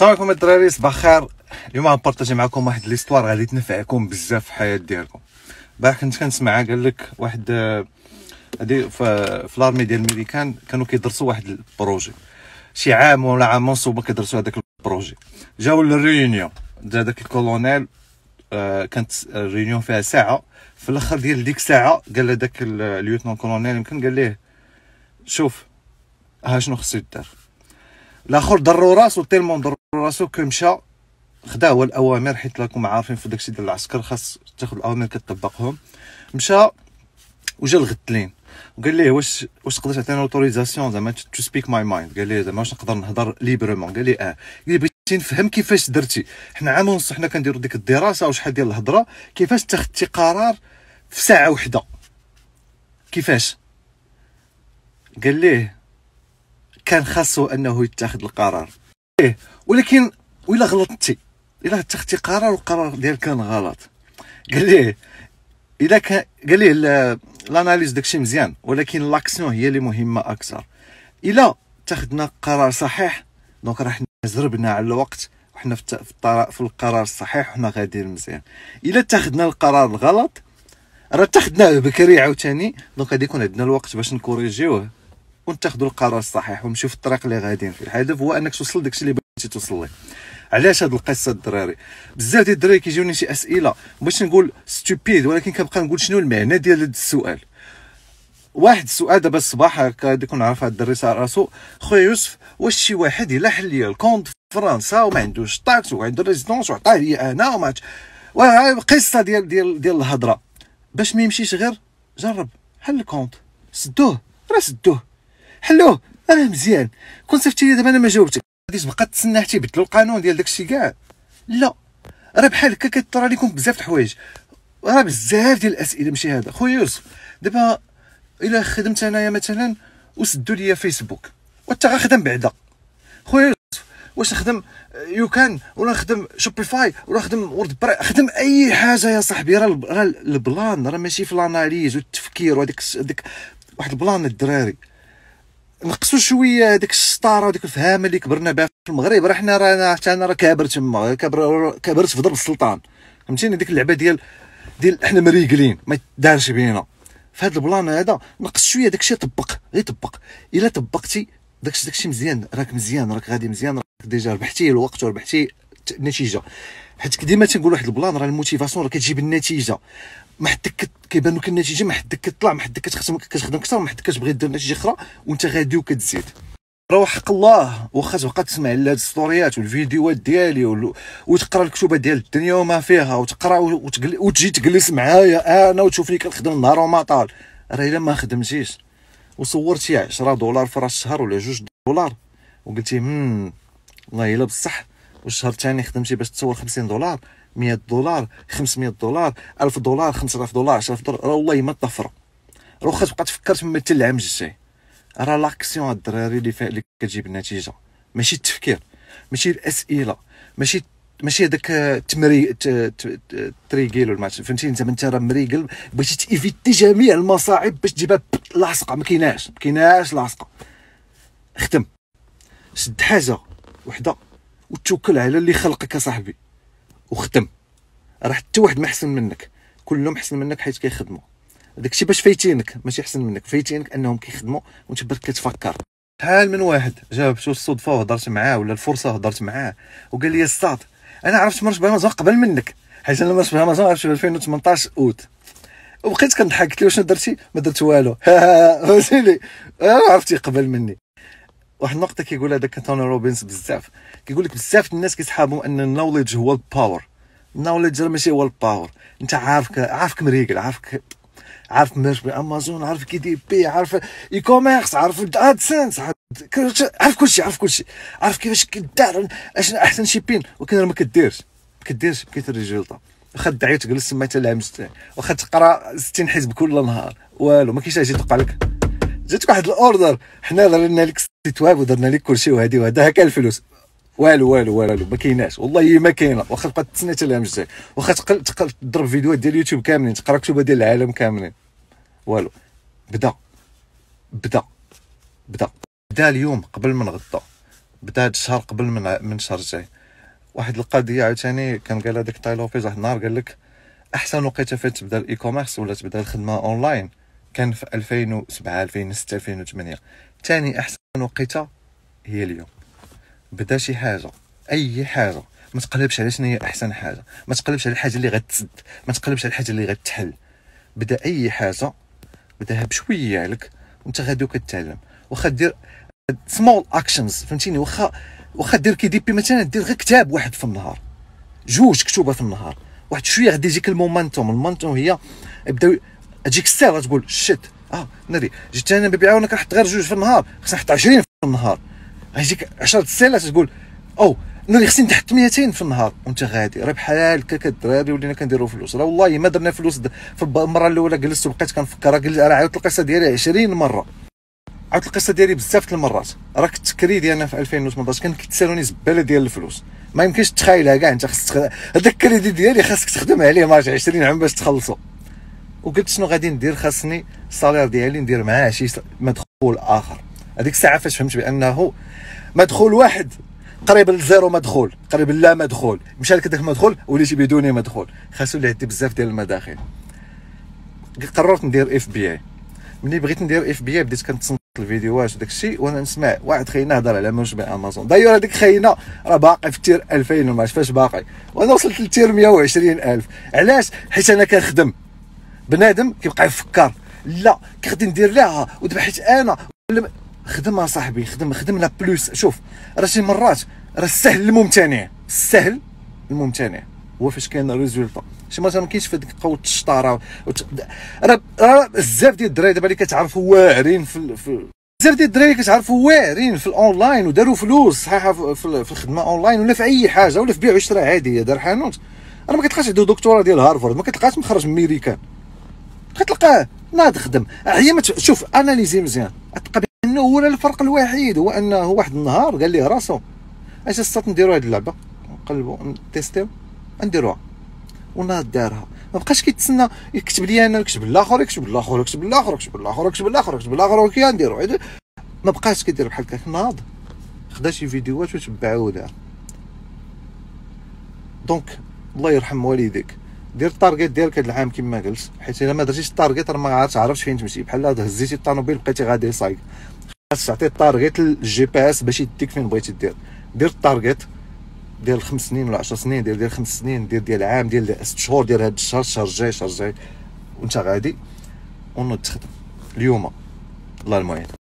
السلام عليكم الدراري صباح الخير اليوم غنبارطاجي معكم واحد ليستوار غادي تنفعكم بزاف في الحياه ديالكم باه كنت كنسمع قال لك واحد آه، هادي في لارمي ديال الميريكان كانوا كيدرسوا واحد البروجي شي عام ولا عام ونص وما كيدرسوا هذاك البروجي جاو للريونيون ديال هذاك الكولونيل آه، كانت الريونيون فيها ساعه في الاخر ديال ديك الساعه قال له داك اليوتنون كولونيل يمكن قال ليه شوف ها شنو خصو يدير الاخر ضروا راسو تيلمون ضروا راسو مشى خدا هو الاوامر حيت راكم عارفين في داكشي ديال العسكر خاص تاخذ الاوامر كتطبقهم مشى وجا الغتلين وقال ليه واش واش تقدر تعطيني اوتوريزاسيون زعما تو سبيك ماي مايند قال ليه زعما واش نقدر نهضر ليبرمون قال ليه اه قال ليه بغيتي نفهم كيفاش درتي حنا عام ونص حنا كنديرو ديك الدراسه وشحال ديال الهضره كيفاش تاخذتي قرار في ساعه وحده كيفاش قال ليه كان خاصو انه يتاخذ القرار إيه ولكن وإلا غلطتي إلا اتخذتي قرار والقرار ديالك كان غلط قال ليه إلا كان قال ليه الأناليز داكشي مزيان ولكن لاكسيون هي اللي مهمة أكثر إلا اتخذنا قرار صحيح دونك راح زربنا على الوقت وحنا في في القرار الصحيح وحنا غاديين مزيان الا اتخذنا القرار الغلط راه اتخذناه بكري عاوتاني دونك غادي يكون عندنا الوقت باش نكوريجيوه تكون تاخذوا القرار الصحيح ومشيو في الطريق اللي غاديين فيه الهدف هو انك توصل داكشي اللي بغيتي توصل ليه علاش هاد القصه الدراري بزاف ديال الدراري كيجيوني شي اسئله باش نقول ستوبيد ولكن كنبقى نقول شنو المعنى ديال هاد السؤال واحد السؤال دابا الصباح هكا كون عارف هاد الدري راسو خويا يوسف واش شي واحد الا حل ليا الكونت في فرنسا وما عندوش طاكس وعندو ريزيدونس وعطاه لي انا وما عرفتش قصه ديال ديال ديال الهضره باش ما يمشيش غير جرب حل الكونت سدوه راه سدوه حلوه راه مزيان كون صيفطتي لي دابا انا ما جاوبتك غادي تبقى تسنى حتى يبدلوا القانون ديال داكشي كاع لا راه بحال هكا كيطرى لكم بزاف الحوايج راه بزاف ديال الاسئله ماشي هذا خويا يوسف دابا الا خدمت انايا مثلا وسدوا لي فيسبوك وانت غنخدم بعدا خويا يوسف واش نخدم يو كان ولا نخدم شوبيفاي ولا نخدم ورد بري خدم اي حاجه يا صاحبي راه البلان راه ماشي في الاناليز والتفكير وهذيك واحد البلان الدراري نقصوا شويه هذيك الشطاره وديك الفهامه اللي كبرنا بها في المغرب راه حنا راه حتى انا راه كابر تما كبر كبرت في ضرب السلطان فهمتيني ديك اللعبه ديال ديال حنا مريقلين ما دارش بينا في هذا البلان هذا نقص شويه داك الشيء طبق غير طبق الا طبقتي داك الشيء مزيان راك مزيان راك غادي مزيان راك ديجا ربحتي الوقت وربحتي النتيجه حيت ديما تنقول واحد البلان راه الموتيفاسيون راه كتجيب النتيجه ما حدك كيبان لك النتيجه ما حدك كتطلع ما حدك كتخدم كتخدم اكثر ما حدك كتبغي دير نتيجه اخرى وانت غادي وكتزيد راه حق الله واخا تبقى تسمع هاد السطوريات والفيديوهات ديالي وتقرا الكتب ديال الدنيا وما فيها وتقرا وتجي وتجل... تجلس معايا انا وتشوفني كنخدم نهار وما طال راه الا ما خدمتيش وصورتي 10 دولار في راس الشهر ولا 2 دولار وقلتي امم والله الا بصح والشهر الثاني خدمتي باش تصور 50 دولار 100 دولار 500 دولار 1000 دولار 5000 دولار 10000 دولار راه والله ما تضفروا راه واخا تبقى تفكر تما حتى العام الجاي راه لاكسيون الدراري اللي اللي كتجيب النتيجه ماشي التفكير ماشي الاسئله ماشي ماشي هذاك تمري تريكيل ولا فهمتي انت انت راه مريقل بغيتي تيفيتي جميع المصاعب باش تجيبها لاصقه ما كايناش ما كايناش لاصقه خدم شد حاجه وحده وتوكل على اللي خلقك صاحبي وخدم راه حتى واحد ما احسن منك كلهم احسن منك حيت كيخدموا داكشي باش فايتينك ماشي احسن منك فايتينك انهم كيخدموا وانت برك كتفكر شحال من واحد جابته الصدفه وهضرت معاه ولا الفرصه هضرت معاه وقال لي الساط انا عرفت مرش بامازون قبل منك حيت انا مرش بامازون عرفت في 2018 اوت وبقيت كنضحك قلت له شنو درتي ما درت والو فهمتيني آه، عرفتي قبل مني واحد النقطه كيقول هذاك توني روبنز بزاف كيقول لك بزاف الناس كيسحابوا ان النوليدج هو الباور النوليدج راه ماشي هو الباور انت عارفك عارفك مريقل عارفك عارف مرش امازون عارف كي دي بي عارف اي كوميرس عارف ادسنس عارف كلشي عارف كلشي عارف كيفاش كدار اشنو احسن شيبين ولكن راه ما كديرش ما كديرش بكيت الريجولتا واخا تدعي تجلس تما حتى العام واخا تقرا 60 حزب كل نهار والو ما كاينش اجي توقع لك جاتك واحد الاوردر حنا درنا لك تواب ودرنا لك كلشي وهادي وهذا هكا الفلوس والو والو والو ما كايناش والله ما كاينه واخا تبقى تسنى حتى الهمجتك واخا تقل تقل تضرب فيديوهات ديال اليوتيوب كاملين تقرا كتبه ديال العالم كاملين والو بدا بدا بدا بدا اليوم قبل من غدا بدا هاد الشهر قبل من من الشهر الجاي واحد القضيه عاوتاني كان قال هذاك تاي واحد النهار قال لك احسن وقيته فين تبدا الاي كوميرس ولا تبدا الخدمه اونلاين كان في 2007 2006 2008 ثاني احسن وقيته هي اليوم بدا شي حاجه اي حاجه ما تقلبش على شنو هي احسن حاجه ما تقلبش على الحاجه اللي غتسد ما تقلبش على الحاجه اللي غتحل بدا اي حاجه بداها بشويه عليك وانت غادي كتعلم واخا دير سمول اكشنز فهمتيني واخا واخا دير كي ديبي مثلا دير غير كتاب واحد في النهار جوج كتوبه في النهار واحد شويه غادي يجيك المومنتوم المومنتوم هي ابداو اجيك الساعه تقول شت اه ناري جيت انا بيبيع وانا كنحط غير جوج في النهار خصني نحط 20 في النهار غيجيك 10 الساعات تقول او ناري خصني نحط 200 في النهار وانت غادي راه بحال هكا الدراري ولينا كنديروا فلوس راه والله ما درنا فلوس في المره الاولى جلست وبقيت كنفكر راه عاودت القصه ديالي 20 مره عاودت القصه ديالي بزاف المرات راه كنت كريدي انا في 2018 كان كيتسالوني زباله ديال الفلوس ما يمكنش تخايلها كاع انت خصك هذاك الكريدي ديالي خاصك تخدم عليه ماشي 20 عام باش تخلصه وقلت شنو غادي ندير خاصني الصالير ديالي ندير معاه شي مدخول اخر هذيك الساعه فاش فهمت بانه مدخول واحد قريب للزيرو مدخول قريب لا مدخول مشى لك داك المدخول وليتي بدون مدخول خاصو اللي عندي بزاف ديال المداخل قررت ندير اف بي اي ملي بغيت ندير اف بي اي بديت كنتصنت الفيديوهات وداك الشيء وانا نسمع واحد خينا هضر على منجمع امازون دايور هذيك خينا راه باقي في التير 2000 وما عرفتش فاش باقي وانا وصلت للتير 120000 علاش حيت انا كنخدم بنادم كيبقى يفكر لا كي غادي ندير لها ودابا حيت انا خدم صاحبي خدم خدم لا بلوس شوف راه شي مرات راه السهل الممتنع السهل الممتنع هو فاش كاين ريزولتا شي مرات ما كاينش في هذيك قوه الشطاره وت... راه راه بزاف ديال الدراري دابا اللي كتعرفوا واعرين في, في... بزاف ديال الدراري كتعرفوا واعرين في الاونلاين وداروا فلوس صحيحه في, في الخدمه اونلاين ولا في اي حاجه ولا في بيع وشراء عاديه دار حانوت راه ما كتلقاش عنده دكتوراه ديال هارفارد ما كتلقاش مخرج من ميريكان كتلقاه ناض خدم آه، هي شوف اناليزي مزيان تلقى بانه هو الفرق الوحيد هو انه واحد النهار قال ليه راسو اش الصات نديرو هاد اللعبه نقلبو نتيستيو نديروها وناض دارها ما بقاش كيتسنى يكتب لي انا يكتب الاخر يكتب الاخر يكتب الاخر يكتب الاخر يكتب الاخر يكتب الاخر وكي نديرو ما بقاش كيدير بحال هكا ناض خدا شي فيديوهات وتبعو دونك الله يرحم والديك دير التارغيت ديالك هذا العام كما قلت حيت الا ما درتيش التارغيت راه ما عرفتش فين تمشي بحال هاد هزيتي الطوموبيل بقيتي غادي سايك خاص تعطي التارغيت للجي بي اس باش يديك فين بغيتي دير دير التارغيت ديال الخمس سنين ولا 10 سنين دير ديال خمس سنين دير ديال عام ديال ست شهور ديال هاد الشهر الشهر الجاي الشهر الجاي وانت غادي ونوض تخدم اليوم الله المعين